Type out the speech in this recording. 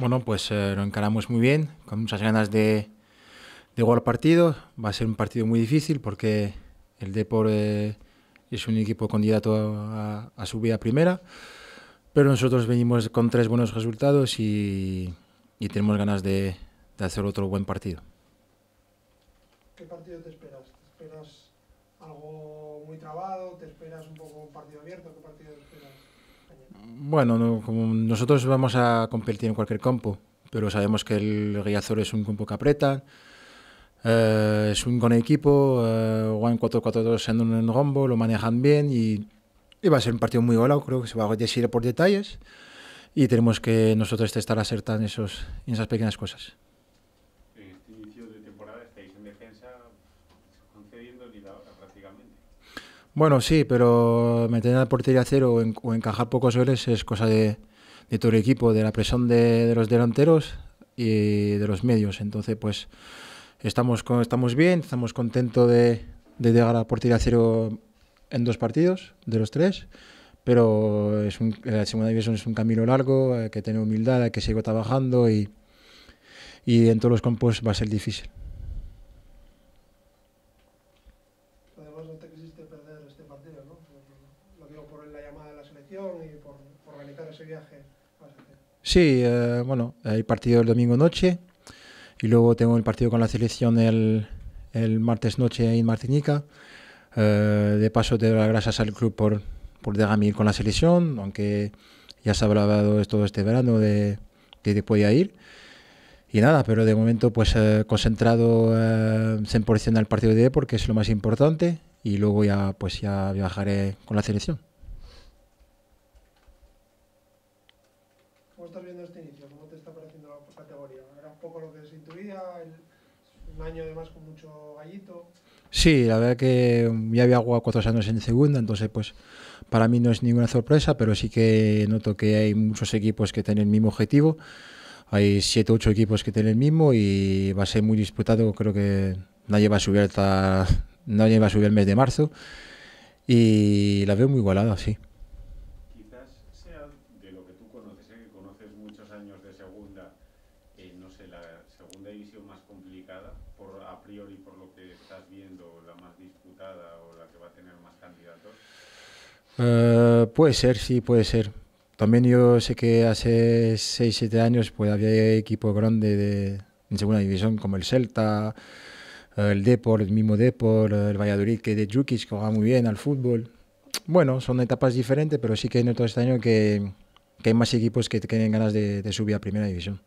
Bueno, pues eh, lo encaramos muy bien, con muchas ganas de, de jugar partido. Va a ser un partido muy difícil porque el Depor eh, es un equipo candidato a, su subir primera, pero nosotros venimos con tres buenos resultados y, tenemos ganas de, de, hacer otro buen partido. ¿Qué partido te esperas? ¿Te esperas algo muy trabado? ¿Te esperas un poco un partido abierto? ¿Qué partido te esperas? Bueno, nosotros vamos a competir en cualquier campo, pero sabemos que el Riazor es un campo que aprieta, eh, es un con equipo, eh, juegan 4-4-2 en un rombo, lo manejan bien y, va a ser un partido muy golado, creo que se va a decir por detalles y tenemos que nosotros estar acertando esos, en esas pequeñas cosas. En eh, este inicio de temporada estáis en defensa concediendo la prácticamente. Bueno, sí, pero meter a portería cero o, encajar pocos goles es cosa de, todo el equipo, de la presión de, los delanteros y de los medios. Entonces, pues estamos, estamos bien, estamos contentos de, llegar a portería cero en dos partidos de los tres pero es un, eh, la segunda división es un camino largo, hay que tener humildad, hay que seguir trabajando y, y en todos los campos va a ser difícil. y por, ese viaje? Sí, eh, bueno, hay partido el domingo noche y luego tengo el partido con la selección el, martes noche en Martinica. Eh, de paso, te doy las gracias al club por, por dejarme ir con la selección, aunque ya se ha hablado todo este verano de, que que podía ir. Y nada, pero de momento pues eh, concentrado eh, en el partido de porque es lo más importante y luego ya pues ya viajaré con la selección. ¿Cómo estás viendo este inicio? ¿Cómo te está pareciendo la categoría? ¿Era un poco lo que se intuía? El, un año además con mucho gallito. Sí, la verdad que mm, ya había jugado cuatro años en segunda, entonces pues para mí no es ninguna sorpresa, pero sí que noto que hay muchos equipos que tienen el mismo objetivo, hay siete, ocho equipos que tienen el mismo y va a ser muy disputado, creo que nadie va a subir hasta, nadie va a subir el mes de marzo y la veo muy igualada, sí sea de lo que tú conoces, sé ¿eh? que conoces muchos años de segunda, eh, no sé, la segunda división más complicada, por a priori por lo que estás viendo, la más disputada o la que va a tener más candidatos. Eh, puede ser, sí, puede ser. También yo sé que hace 6, 7 años pues había equipo grande de, en segunda división como el Celta, el Depor, el mismo Depor, el Valladolid que de Jukic que juega muy bien al fútbol bueno, son etapas diferentes, pero sí que todo este año que, hay más equipos que tienen ganas de, subir a primera división.